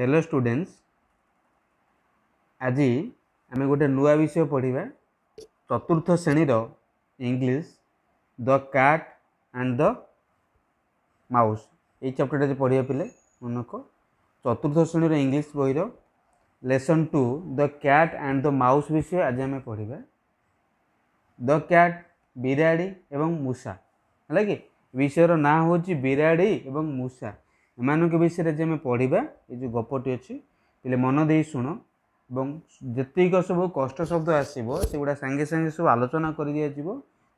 hello students आज आम गोटे नुआ विषय पढ़ा चतुर्थ श्रेणीर English the cat and the mouse ये चैप्टर आज पढ़ा पे मन को चतुर्थ श्रेणीर इंग्लिश बहर lesson two the cat and the mouse विषय आज आम पढ़ा द कैट ବିରାଡ଼ି ଏବଂ ମୂଷା ହେଲା କି ବିଷୟର ନାଁ ହେଉଛି ବିରାଡ଼ି ଏବଂ ମୂଷା ଏମାନଙ୍କ ବିଷୟରେ ଯେ ଆମେ ପଢ଼ିବା ଏ ଯେଉଁ ଗପଟି ଅଛି ହେଲେ ମନ ଦେଇ ଶୁଣ ଏବଂ ଯେତିକି ସବୁ କଷ୍ଟ ଶବ୍ଦ ଆସିବ ସେଗୁଡ଼ା ସାଙ୍ଗେ ସାଙ୍ଗେ ସବୁ ଆଲୋଚନା କରିଦିଆଯିବ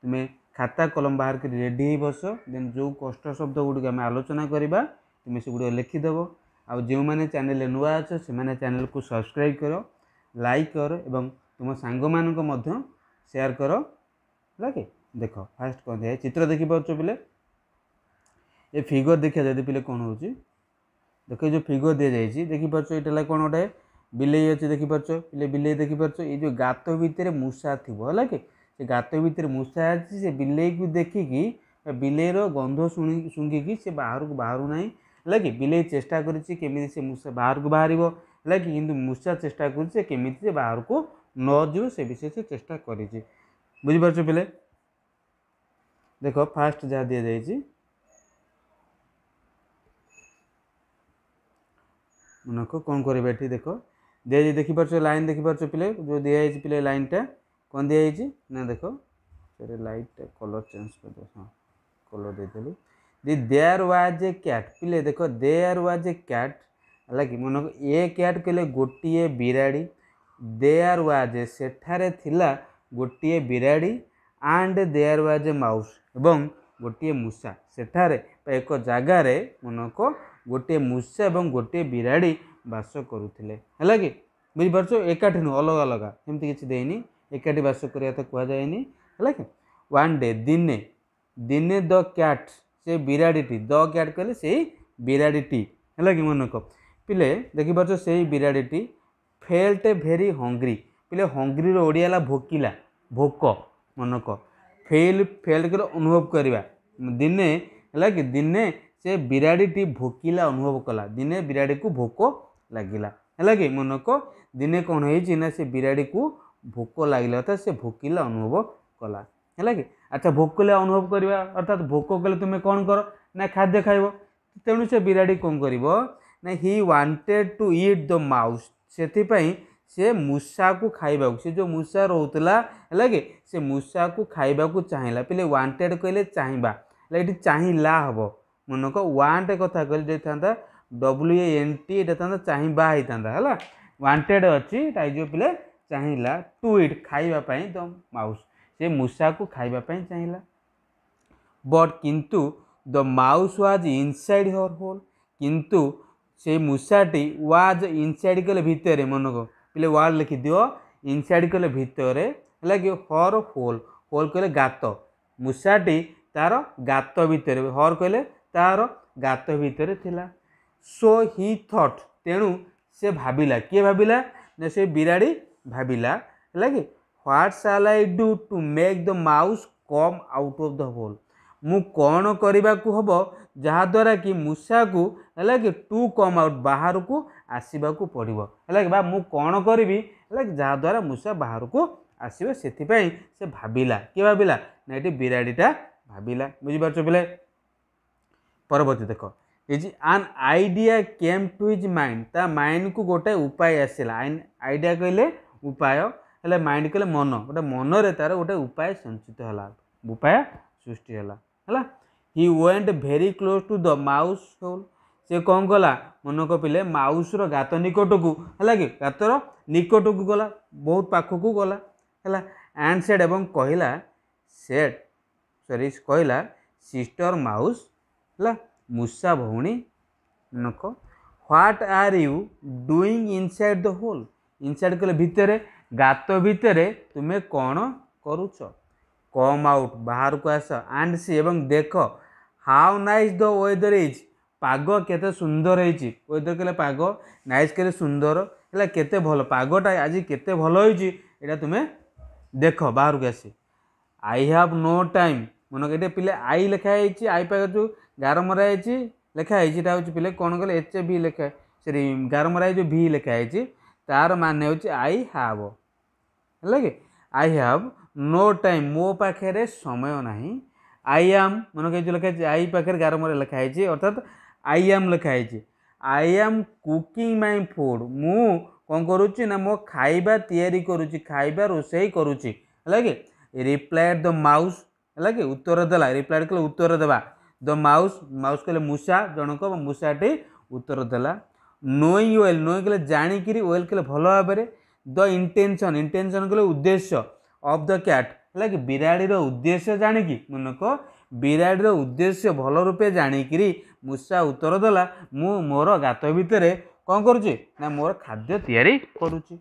ତୁମେ ଖାତା କଲମ ବାହାର କରି ରେଡ଼ି ହେଇ ବସ ଦେନ୍ ଯେଉଁ କଷ୍ଟ ଶବ୍ଦ ଗୁଡ଼ିକ ଆମେ ଆଲୋଚନା କରିବା ତୁମେ ସେଗୁଡ଼ିକ ଲେଖିଦେବ ଆଉ ଯେଉଁମାନେ ଚ୍ୟାନେଲରେ ନୂଆ ଅଛ ସେମାନେ ଚ୍ୟାନେଲକୁ ସବସ୍କ୍ରାଇବ୍ କର ଲାଇକ୍ କର ଏବଂ ତୁମ ସାଙ୍ଗମାନଙ୍କୁ ମଧ୍ୟ ସେୟାର କର ହେଲା କି ଦେଖ ଫାଷ୍ଟ କ'ଣ ଦିଆ ଚିତ୍ର ଦେଖିପାରୁଛ ବୋଲେ ये फिगर देखा जाए पे कौन हो देख जो फिगर दि जाइए देखिपार ये कौन गोटे बिलई अच्छे देखिपार पे बिलई देखिपार ये जो गात भितर मूषा थी है कि गात भितर मूषा अच्छी से बिलई को देखिकी बिलईर गंध शुंगिकी से बाहर को बाहर ना है कि बिलई चेषा करमी से बाहर को बाहर है कि मूषा चेषा कर बाहर को नजर से विषय से चेषा कर बुझिपारे देख फास्ट जहाँ दि जाए ମନକୁ କ'ଣ କରିବା ଏଠି ଦେଖ ଦିଆଯାଇଛି ଦେଖିପାରୁଛ ଲାଇନ୍ ଦେଖିପାରୁଛ ପିଲେ ଯେଉଁ ଦିଆହେଇଛି ପିଲେ ଲାଇନ୍ଟା କ'ଣ ଦିଆହେଇଛି ନା ଦେଖ ସେଟା ଲାଇଟ୍ଟା କଲର୍ ଚେଞ୍ଜ କରିଦେବ ହଁ କଲର୍ ଦେଇଦେଲି ଦି ଦେୟାର ୱାଜ୍ ଏ କ୍ୟାଟ୍ ପିଲେ ଦେଖ ଦେୟାର ୱାଜ୍ ଏ କ୍ୟାଟ୍ ହେଲା କି ମନକୁ ଏ କ୍ୟାଟ୍ କହିଲେ ଗୋଟିଏ ବିରାଡ଼ି ଦେୟାର ୱାଜ୍ ସେଠାରେ ଥିଲା ଗୋଟିଏ ବିରାଡ଼ି and there was a mouse ଏବଂ ଗୋଟିଏ ମୂଷା ସେଠାରେ ଏକ ଜାଗାରେ ମନକୁ ଗୋଟିଏ ମୂଷା ଏବଂ ଗୋଟିଏ ବିରାଡ଼ି ବାସ କରୁଥିଲେ ହେଲା କି ବୁଝିପାରୁଛ ଏକାଠି ନୁହଁ ଅଲଗା ଅଲଗା ଏମିତି କିଛି ଦେଇନି ଏକାଠି ବାସ କରିବା ତ କୁହାଯାଏନି ହେଲା କି ୱାନ୍ ଡେ ଦିନେ ଦିନେ ଦ କ୍ୟାଟ୍ ସେ ବିରାଡ଼ିଟି ଦ କ୍ୟାଟ୍ କହିଲେ ସେଇ ବିରାଡ଼ିଟି ହେଲା କି ମନକ ପିଲେ ଦେଖିପାରୁଛ ସେଇ ବିରାଡ଼ିଟି ଫେଲ୍ଟ ଭେରି ହଙ୍ଗ୍ରି ପିଲେ ହଙ୍ଗ୍ରିର ଓଡ଼ିଆ ହେଲା ଭୋକିଲା ଭୋକ ମନକ ଫେଲ୍ ଫେଲ୍ କହିଲେ ଅନୁଭବ କରିବା ଦିନେ ହେଲା କି ଦିନେ ସେ ବିରାଡ଼ିଟି ଭୋକିଲା ଅନୁଭବ କଲା ଦିନେ ବିରାଡ଼ିକୁ ଭୋକ ଲାଗିଲା ହେଲା କି ମନକ ଦିନେ କ'ଣ ହେଇଛି ନା ସେ ବିରାଡ଼ିକୁ ଭୋକ ଲାଗିଲା ଅର୍ଥାତ୍ ସେ ଭୋକିଲା ଅନୁଭବ କଲା ହେଲା କି ଆଚ୍ଛା ଭୋକିଲା ଅନୁଭବ କରିବା ଅର୍ଥାତ୍ ଭୋକ କଲେ ତୁମେ କ'ଣ କର ନା ଖାଦ୍ୟ ଖାଇବ ତେଣୁ ସେ ବିରାଡ଼ି କ'ଣ କରିବ ନା he wanted to eat the mouse ସେଥିପାଇଁ ସେ ମୂଷାକୁ ଖାଇବାକୁ ସେ ଯେଉଁ ମୂଷା ରହୁଥିଲା ହେଲା କି ସେ ମୂଷାକୁ ଖାଇବାକୁ ଚାହିଁଲା ପିଲେ ୱାଣ୍ଟେଡ଼୍ କହିଲେ ଚାହିଁବା ହେଲେ ଏଠି ଚାହିଁଲା ହେବ तो मन को वाटे कथा कह था डब्ल्यू एन टी ये था चाहता है वाटेड अच्छी टाइजो पे चाहला टू इट खाईपाई द माउस से मूसा को खाईपाई चाहला बट किंतु the mouse was inside her hole किंतु से मूषाटी व्वाज इनसाइड कले भितर मन को पे वार्ड लिखिद इनसाइड कले भितर है हर होल होल कह गात मूसाटी तार गात भितर हर कह ତାର ଗାତ ଭିତରେ ଥିଲା ସୋ ହି ଥଟ୍ ତେଣୁ ସେ ଭାବିଲା କିଏ ଭାବିଲା ନା ସେ ବିରାଡ଼ି ଭାବିଲା ହେଲା କି what shall I do to make the mouse come out of the hole ମୁଁ କ'ଣ କରିବାକୁ ହେବ ଯାହାଦ୍ୱାରା କି ମୂଷାକୁ ହେଲା କି ଟୁ କମ୍ ଆଉଟ୍ ବାହାରକୁ ଆସିବାକୁ ପଡ଼ିବ ହେଲା କି ବା ମୁଁ କ'ଣ କରିବି ହେଲା କି ଯାହାଦ୍ୱାରା ମୂଷା ବାହାରକୁ ଆସିବ ସେଥିପାଇଁ ସେ ଭାବିଲା କିଏ ଭାବିଲା ନା ଏଠି ବିରାଡ଼ିଟା ଭାବିଲା ବୁଝିପାରୁଛ ପିଲେ ପରବର୍ତ୍ତୀ ଦେଖ ଇଜ୍ ଆନ୍ ଆଇଡ଼ିଆ କେମ୍ ଟୁ ଇଜ୍ ମାଇଣ୍ଡ ତା ମାଇଣ୍ଡକୁ ଗୋଟେ ଉପାୟ ଆସିଲା ଆଇଡ଼ିଆ କହିଲେ ଉପାୟ ହେଲେ ମାଇଣ୍ଡ କହିଲେ ମନ ଗୋଟେ ମନରେ ତା'ର ଗୋଟେ ଉପାୟ ସଞ୍ଚିତ ହେଲା ଉପାୟ ସୃଷ୍ଟି ହେଲା ହେଲା he went very close to the mouse hole ସେ କ'ଣ କଲା ମନେ କପିଲେ ମାଉସ୍ର ଗାତ ନିକଟକୁ ହେଲା କି ଗାତର ନିକଟକୁ ଗଲା ବହୁତ ପାଖକୁ ଗଲା ହେଲା ଆଣ୍ଡ ସେଟ୍ ଏବଂ କହିଲା ସେଟ୍ ସରି କହିଲା ସିଷ୍ଟର ମାଉସ୍ ହେଲା ମୂଷା ଭଉଣୀ ନକ what are you doing inside the hole inside କଲେ ଭିତରେ ଗାତ ଭିତରେ ତୁମେ କ'ଣ କରୁଛ କମ୍ ଆଉଟ୍ ବାହାରକୁ ଆସ ଆଣ୍ଡ ସି ଏବଂ ଦେଖ how nice the weather is ପାଗ କେତେ ସୁନ୍ଦର ହେଇଛି ୱେଦର୍ କହିଲେ ପାଗ ନାଇସ୍ କହିଲେ ସୁନ୍ଦର ହେଲା କେତେ ଭଲ ପାଗଟା ଆଜି କେତେ ଭଲ ହେଇଛି ଏଇଟା ତୁମେ ଦେଖ ବାହାରକୁ ଆସି ଆଇ ହ୍ୟାଭ୍ ନୋ ଟାଇମ୍ ମନେ ଏଇଟା ପିଲା ଆଇ ଲେଖା ହେଇଛି ଆଇ ପାଖ ଯେଉଁ ଗାର ମରା ହେଇଛି ଲେଖା ହେଇଛି ଏଇଟା ହେଉଛି ପିଲେ କ'ଣ କହିଲେ ଏଚ୍ ଭି ଲେଖା ସରି ଗାର ମରା ହେଇ ଯେଉଁ ଭି ଲେଖା ହେଇଛି ତା'ର ମାନେ ହେଉଛି ଆଇ ହାଭ୍ ହେଲା କି ଆଇ ହାଭ୍ ନୋ ଟାଇମ୍ ମୋ ପାଖରେ ସମୟ ନାହିଁ ଆଇ ଆମ୍ ମନେ କହିଛୁ ଲେଖା ହେଇଛି ଆଇ ପାଖରେ ଗାର ମରା ଲେଖା ହେଇଛି ଅର୍ଥାତ୍ ଆଇ ଆମ୍ ଲେଖା ହେଇଛି I am cooking my food ମୁଁ କ'ଣ କରୁଛି ନା ମୋ ଖାଇବା ତିଆରି କରୁଛି ଖାଇବା ରୋଷେଇ କରୁଛି ହେଲା କି ରିପ୍ଲାଏଡ଼୍ ଦ ମାଉସ୍ ହେଲା କି ଉତ୍ତର ଦେଲା ରିପ୍ଲାଏଡ଼୍ କଲେ ଉତ୍ତର ଦେବା ଦ ମାଉସ୍ ମାଉସ୍ କହିଲେ ମୂଷା ଜଣକ ଏବଂ ମୂଷାଟି ଉତ୍ତର ଦେଲା ନୋଇଂ ୱେଲ୍ ନୋଇଂ କହିଲେ ଜାଣିକିରି ୱେଲ୍ କହିଲେ ଭଲ ଭାବରେ ଦ ଇଣ୍ଟେନସନ୍ ଇଣ୍ଟେନସନ୍ କହିଲେ ଉଦ୍ଦେଶ୍ୟ ଅଫ୍ ଦ କ୍ୟାଟ୍ ହେଲା କି ବିରାଡ଼ିର ଉଦ୍ଦେଶ୍ୟ ଜାଣିକି ମନକ ବିରାଡ଼ିର ଉଦ୍ଦେଶ୍ୟ ଭଲ ରୂପେ ଜାଣିକିରି ମୂଷା ଉତ୍ତର ଦେଲା ମୁଁ ମୋର ଗାତ ଭିତରେ କ'ଣ କରୁଛି ନା ମୋର ଖାଦ୍ୟ ତିଆରି କରୁଛି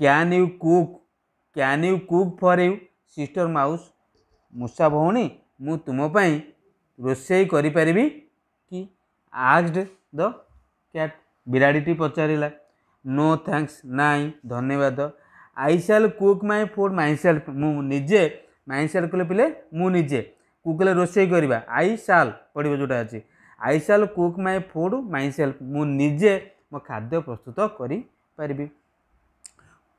can you cook can you cook for you sister mouse ମୂଷା ଭଉଣୀ ମୁଁ ତୁମ ପାଇଁ ରୋଷେଇ କରିପାରିବି କି ଆକ୍ସଡ୍ ଦ କ୍ୟାଟ୍ ବିରାଡ଼ିଟି ପଚାରିଲା ନୋ ଥ୍ୟାଙ୍କ୍ସ ନାଇଁ ଧନ୍ୟବାଦ I shall cook my food myself ମୁଁ ନିଜେ ମାଇ ସେଲ୍ଫ କଲେ ପିଲେ ମୁଁ ନିଜେ କୁକ୍ କଲେ ରୋଷେଇ କରିବା ଆଇ ସାଲ୍ ପଡ଼ିବ ଯେଉଁଟା ଅଛି I shall cook my food myself ମୁଁ ନିଜେ ମୋ ଖାଦ୍ୟ ପ୍ରସ୍ତୁତ କରିପାରିବି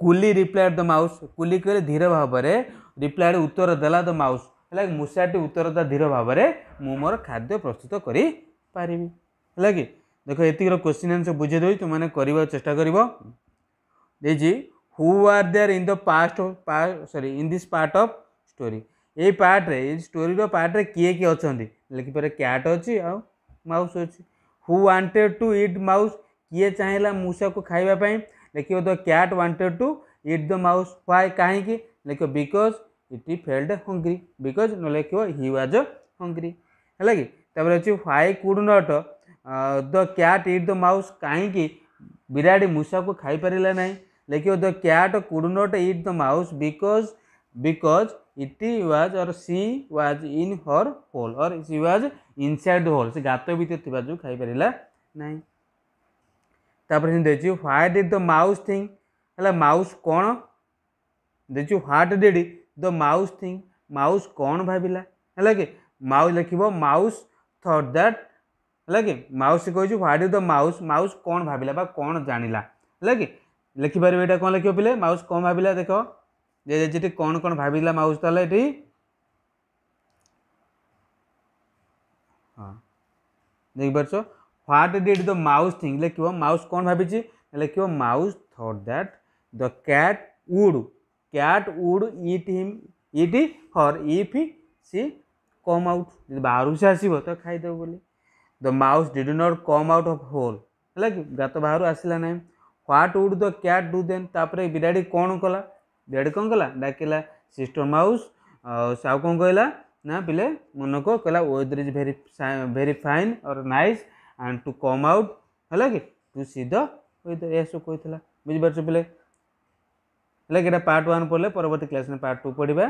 କୁଲି ରିପ୍ଲାଏଡ଼୍ ଦ ମାଉସ୍ କୁଲି କହିଲେ ଧୀର ଭାବରେ ରିପ୍ଲାଏଡ଼୍ ଉତ୍ତର ଦେଲା ଦ ମାଉସ୍ है मूषाटी उत्तरता धीर भाव में मुझ खाद्य प्रस्तुत करी है देख ये क्वेश्चन आंसर बुझे तुमने कर चेस्टा कर who are there in the past सरी in this part of story ये पार्ट्रे स्टोरी पार्ट्रे किए किए अच्छा लेकिन पर कैट अच्छी आउ माउस अच्छी who wanted to eat mouse किए चाहेगा मूषा को खाईप लेख तो क्या wanted to eat the mouse why कहीं लिख because it felt hungry because न लेख हि व्वाज हंग्री है कि अच्छे कुड नट द क्या इट द माउस कहीं विराट मूसा को खाई ना लिखे द क्या could not eat the mouse because because it was और she was in her hole और she was inside hole से गात भितर थ खाई ना तापर देखिए what did the mouse think है मौस कौन देखिए what did the mouse think mouse कौन भाविला है कि माउस लिख माउस थट दैट है कि माउस कही what is the mouse mouse कौन भाविला कौन जान ला कि लिखिपर ये कौन लिख पे माउस कौन भाविला देख ये कौन कौन भाविला माउस तो ये हाँ देख पार what did the mouse think लिख माउस कौन भाई लिख mouse that that the cat would cat would eat him eat her if she come out ଯଦି ବାହାରକୁ ସେ ଆସିବ ତ ଖାଇଦେବ ବୋଲି the mouse did not come out of hole ହେଲା କି ଗାତ ବାହାରୁ ଆସିଲା ନାହିଁ what would the cat do then ତାପରେ ବିରାଡ଼ି କ'ଣ କଲା ବିରାଡ଼ି କ'ଣ କଲା ଡାକିଲା ସିଷ୍ଟର ମାଉସ୍ ଆଉ କ'ଣ କହିଲା ନା ପିଲେ ମନକୁ କହିଲା weather is very very fine or nice and to come out ହେଲା କି ଟୁ ସି ଦ ୱେଦର ଏସବୁ କହିଥିଲା ବୁଝିପାରୁଛ ପିଲେ ହେଲେ ଏଇଟା ପାର୍ଟ ୱାନ୍ ପଢ଼ିଲେ ପରବର୍ତ୍ତୀ କ୍ଲାସ୍ରେ ପାର୍ଟ ଟୁ ପଢ଼ିବା